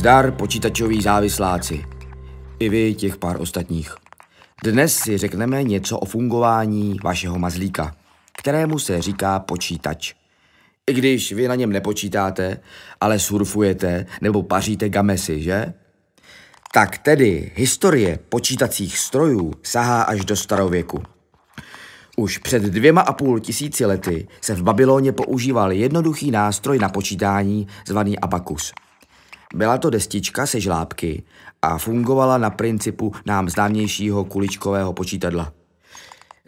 Zdar počítačoví závisláci. I vy těch pár ostatních. Dnes si řekneme něco o fungování vašeho mazlíka, kterému se říká počítač. I když vy na něm nepočítáte, ale surfujete nebo paříte gamesy, že? Tak tedy historie počítacích strojů sahá až do starověku. Už před dvěma a půl tisíci lety se v Babyloně používal jednoduchý nástroj na počítání zvaný abakus – byla to destička se žlábky a fungovala na principu nám známějšího kuličkového počítadla.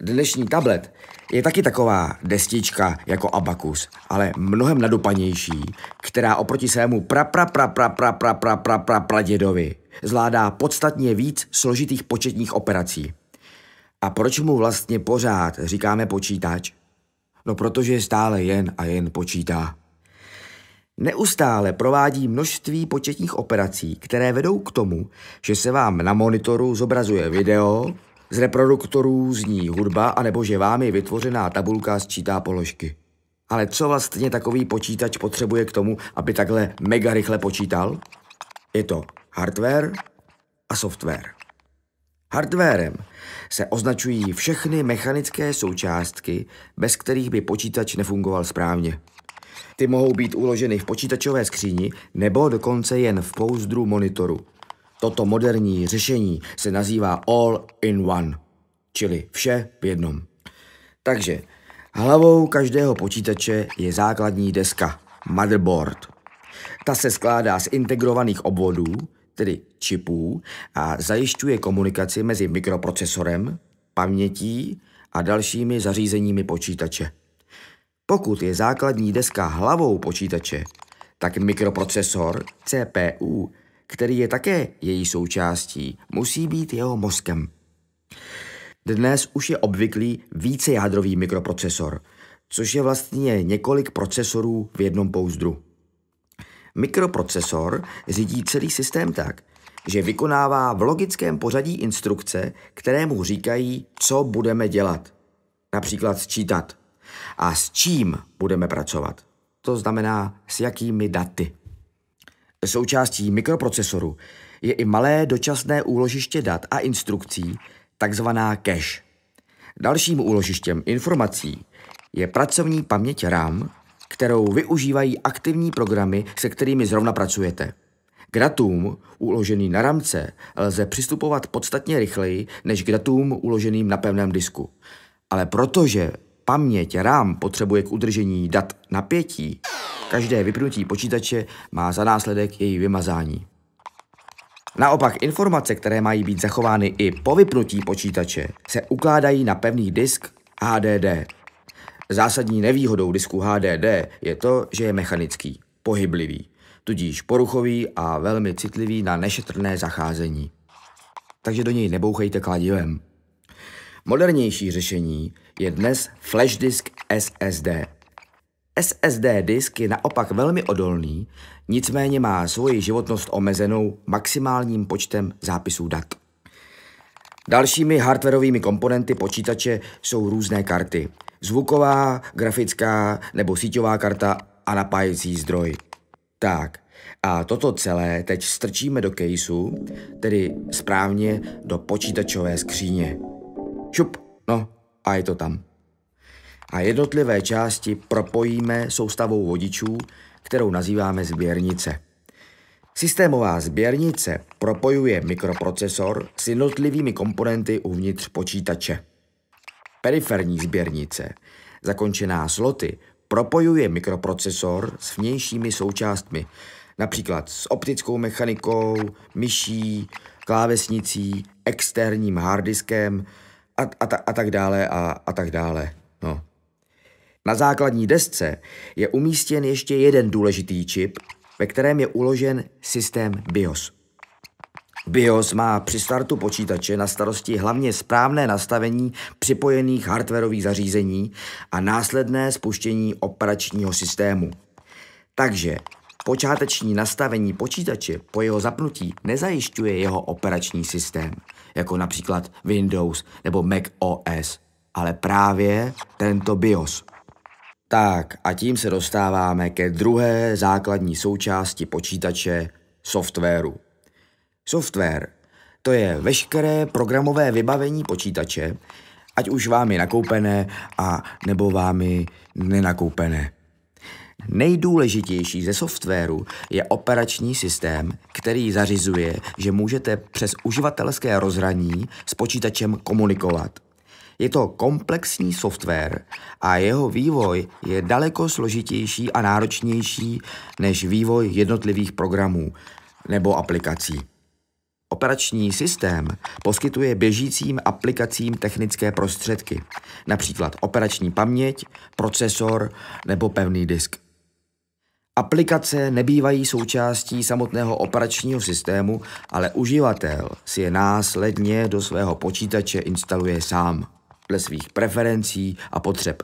Dnešní tablet je taky taková destička jako abakus, ale mnohem nadupanější, která oproti svému pra pra pra pra pra pra pra pra pra pra dědovi zvládá podstatně víc složitých početních operací. A proč mu vlastně pořád říkáme počítač? No protože stále jen a jen počítá. Neustále provádí množství početních operací, které vedou k tomu, že se vám na monitoru zobrazuje video, z reproduktorů zní hudba, anebo že vám je vytvořená tabulka sčítá položky. Ale co vlastně takový počítač potřebuje k tomu, aby takhle mega rychle počítal? Je to hardware a software. Hardwarem se označují všechny mechanické součástky, bez kterých by počítač nefungoval správně. Ty mohou být uloženy v počítačové skříni nebo dokonce jen v pouzdru monitoru. Toto moderní řešení se nazývá all in one, čili vše v jednom. Takže hlavou každého počítače je základní deska, motherboard. Ta se skládá z integrovaných obvodů, tedy čipů, a zajišťuje komunikaci mezi mikroprocesorem, pamětí a dalšími zařízeními počítače. Pokud je základní deska hlavou počítače, tak mikroprocesor CPU, který je také její součástí, musí být jeho mozkem. Dnes už je obvyklý vícejádrový mikroprocesor, což je vlastně několik procesorů v jednom pouzdru. Mikroprocesor řídí celý systém tak, že vykonává v logickém pořadí instrukce, které mu říkají, co budeme dělat. Například sčítat – a s čím budeme pracovat. To znamená, s jakými daty. Součástí mikroprocesoru je i malé dočasné úložiště dat a instrukcí, takzvaná cache. Dalším úložištěm informací je pracovní paměť RAM, kterou využívají aktivní programy, se kterými zrovna pracujete. K datům uložený na ramce lze přistupovat podstatně rychleji než k datům uloženým na pevném disku. Ale protože Paměť RAM potřebuje k udržení dat napětí. Každé vypnutí počítače má za následek její vymazání. Naopak informace, které mají být zachovány i po vypnutí počítače, se ukládají na pevný disk HDD. Zásadní nevýhodou disku HDD je to, že je mechanický, pohyblivý, tudíž poruchový a velmi citlivý na nešetrné zacházení. Takže do něj nebouchejte kladivem. Modernější řešení je dnes flash disk SSD. SSD disk je naopak velmi odolný, nicméně má svoji životnost omezenou maximálním počtem zápisů dat. Dalšími hardwareovými komponenty počítače jsou různé karty. Zvuková, grafická nebo síťová karta a napájecí zdroj. Tak, a toto celé teď strčíme do caseu, tedy správně do počítačové skříně čup, no a je to tam. A jednotlivé části propojíme soustavou vodičů, kterou nazýváme sběrnice. Systémová sběrnice propojuje mikroprocesor s jednotlivými komponenty uvnitř počítače. Periferní sběrnice, zakončená sloty, propojuje mikroprocesor s vnějšími součástmi, například s optickou mechanikou, myší, klávesnicí, externím harddiskem, a, a, ta, a tak dále a, a tak dále. No. Na základní desce je umístěn ještě jeden důležitý čip, ve kterém je uložen systém BIOS. BIOS má při startu počítače na starosti hlavně správné nastavení připojených hardwareových zařízení a následné spuštění operačního systému. Takže Počáteční nastavení počítače po jeho zapnutí nezajišťuje jeho operační systém, jako například Windows nebo Mac OS, ale právě tento BIOS. Tak a tím se dostáváme ke druhé základní součásti počítače softwaru. Software to je veškeré programové vybavení počítače, ať už vámi nakoupené a nebo vámi nenakoupené. Nejdůležitější ze softwaru je operační systém, který zařizuje, že můžete přes uživatelské rozhraní s počítačem komunikovat. Je to komplexní software a jeho vývoj je daleko složitější a náročnější než vývoj jednotlivých programů nebo aplikací. Operační systém poskytuje běžícím aplikacím technické prostředky, například operační paměť, procesor nebo pevný disk. Aplikace nebývají součástí samotného operačního systému, ale uživatel si je následně do svého počítače instaluje sám, dle svých preferencí a potřeb.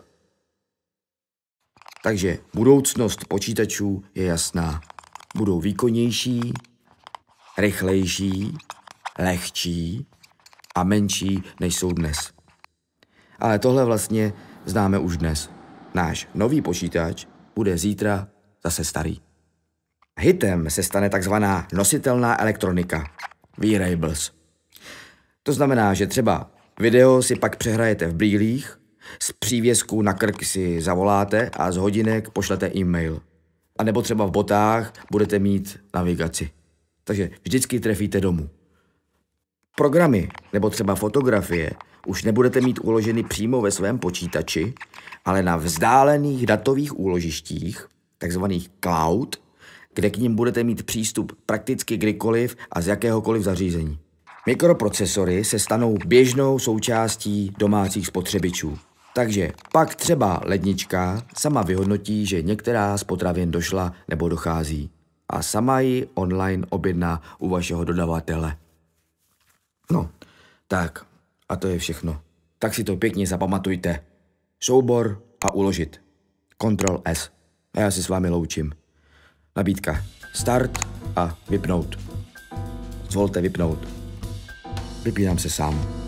Takže budoucnost počítačů je jasná. Budou výkonnější, rychlejší, lehčí a menší, než jsou dnes. Ale tohle vlastně známe už dnes. Náš nový počítač bude zítra zase starý. Hitem se stane takzvaná nositelná elektronika, V-Rables. To znamená, že třeba video si pak přehrajete v brýlích, z přívězku na krk si zavoláte a z hodinek pošlete e-mail. A nebo třeba v botách budete mít navigaci. Takže vždycky trefíte domů. Programy nebo třeba fotografie už nebudete mít uloženy přímo ve svém počítači, ale na vzdálených datových úložištích, takzvaných cloud, kde k ním budete mít přístup prakticky kdykoliv a z jakéhokoliv zařízení. Mikroprocesory se stanou běžnou součástí domácích spotřebičů. Takže pak třeba lednička sama vyhodnotí, že některá z potravin došla nebo dochází a sama ji online objedná u vašeho dodavatele. No, tak a to je všechno. Tak si to pěkně zapamatujte. Soubor a uložit. Ctrl S. A já se s vámi loučím. Nabídka. Start a vypnout. Zvolte vypnout. Vypínám se sám.